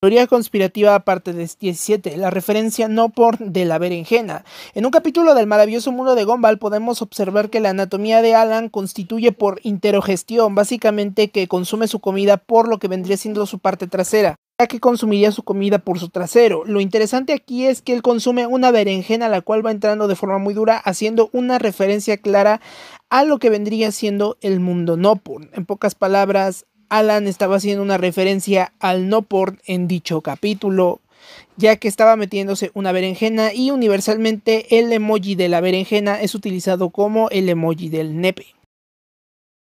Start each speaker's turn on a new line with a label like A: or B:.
A: Teoría conspirativa de 17, la referencia no por de la berenjena. En un capítulo del maravilloso mundo de Gombal podemos observar que la anatomía de Alan constituye por interogestión, básicamente que consume su comida por lo que vendría siendo su parte trasera ya que consumiría su comida por su trasero. Lo interesante aquí es que él consume una berenjena la cual va entrando de forma muy dura haciendo una referencia clara a lo que vendría siendo el mundo no por. En pocas palabras, Alan estaba haciendo una referencia al no por en dicho capítulo, ya que estaba metiéndose una berenjena y universalmente el emoji de la berenjena es utilizado como el emoji del nepe.